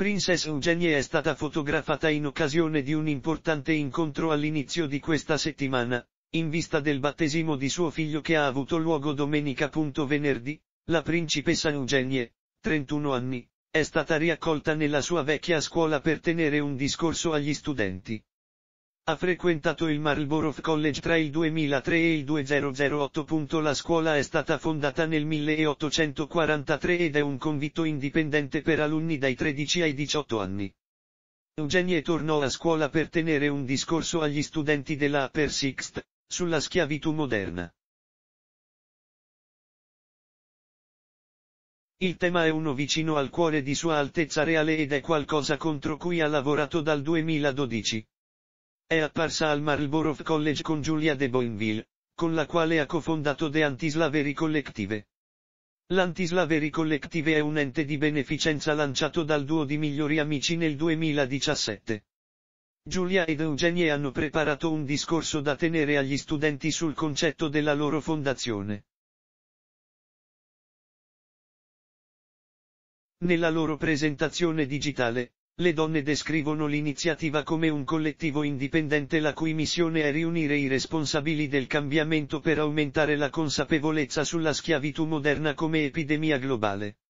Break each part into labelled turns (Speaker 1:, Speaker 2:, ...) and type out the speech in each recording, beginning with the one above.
Speaker 1: Princess Eugenie è stata fotografata in occasione di un importante incontro all'inizio di questa settimana, in vista del battesimo di suo figlio che ha avuto luogo domenica. Venerdì, la principessa Eugenie, 31 anni, è stata riaccolta nella sua vecchia scuola per tenere un discorso agli studenti. Ha frequentato il Marlborough College tra il 2003 e il 2008. La scuola è stata fondata nel 1843 ed è un convitto indipendente per alunni dai 13 ai 18 anni. Eugenie tornò a scuola per tenere un discorso agli studenti della Upper Sixth,
Speaker 2: sulla schiavitù moderna.
Speaker 1: Il tema è uno vicino al cuore di Sua Altezza Reale ed è qualcosa contro cui ha lavorato dal 2012. È apparsa al Marlborough College con Giulia de Boinville, con la quale ha cofondato The Antislavery Collective. L'Antislavery Collective è un ente di beneficenza lanciato dal duo di migliori amici nel 2017. Giulia ed Eugenie hanno preparato un discorso da tenere agli studenti sul concetto della loro fondazione. Nella loro presentazione digitale, le donne descrivono l'iniziativa come un collettivo indipendente la cui missione è riunire i responsabili del cambiamento per aumentare la consapevolezza sulla schiavitù moderna come epidemia globale.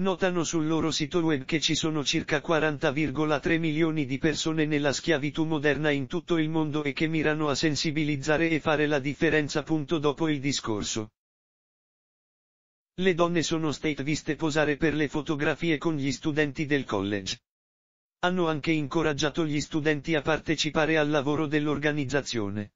Speaker 1: Notano sul loro sito web che ci sono circa 40,3 milioni di persone nella schiavitù moderna in tutto il mondo e che mirano a sensibilizzare e fare la differenza. Punto Dopo il discorso. Le donne sono state viste posare per le fotografie con gli studenti del college hanno anche incoraggiato gli studenti a partecipare al lavoro dell'organizzazione.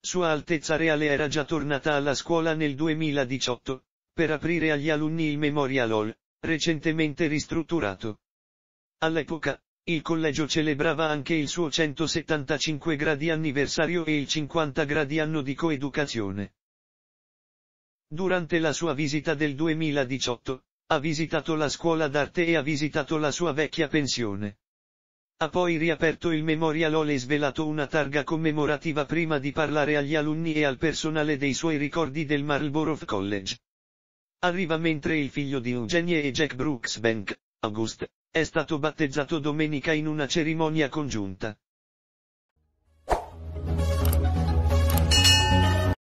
Speaker 1: Sua Altezza Reale era già tornata alla scuola nel 2018, per aprire agli alunni il Memorial Hall, recentemente ristrutturato. All'epoca, il collegio celebrava anche il suo 175 gradi anniversario e il 50 gradi anno di coeducazione. Durante la sua visita del 2018, ha visitato la scuola d'arte e ha visitato la sua vecchia pensione. Ha poi riaperto il Memorial Hall e svelato una targa commemorativa prima di parlare agli alunni e al personale dei suoi ricordi del Marlborough College. Arriva mentre il figlio di Eugenie e Jack Brooks Bank, August, è stato battezzato domenica in una cerimonia congiunta.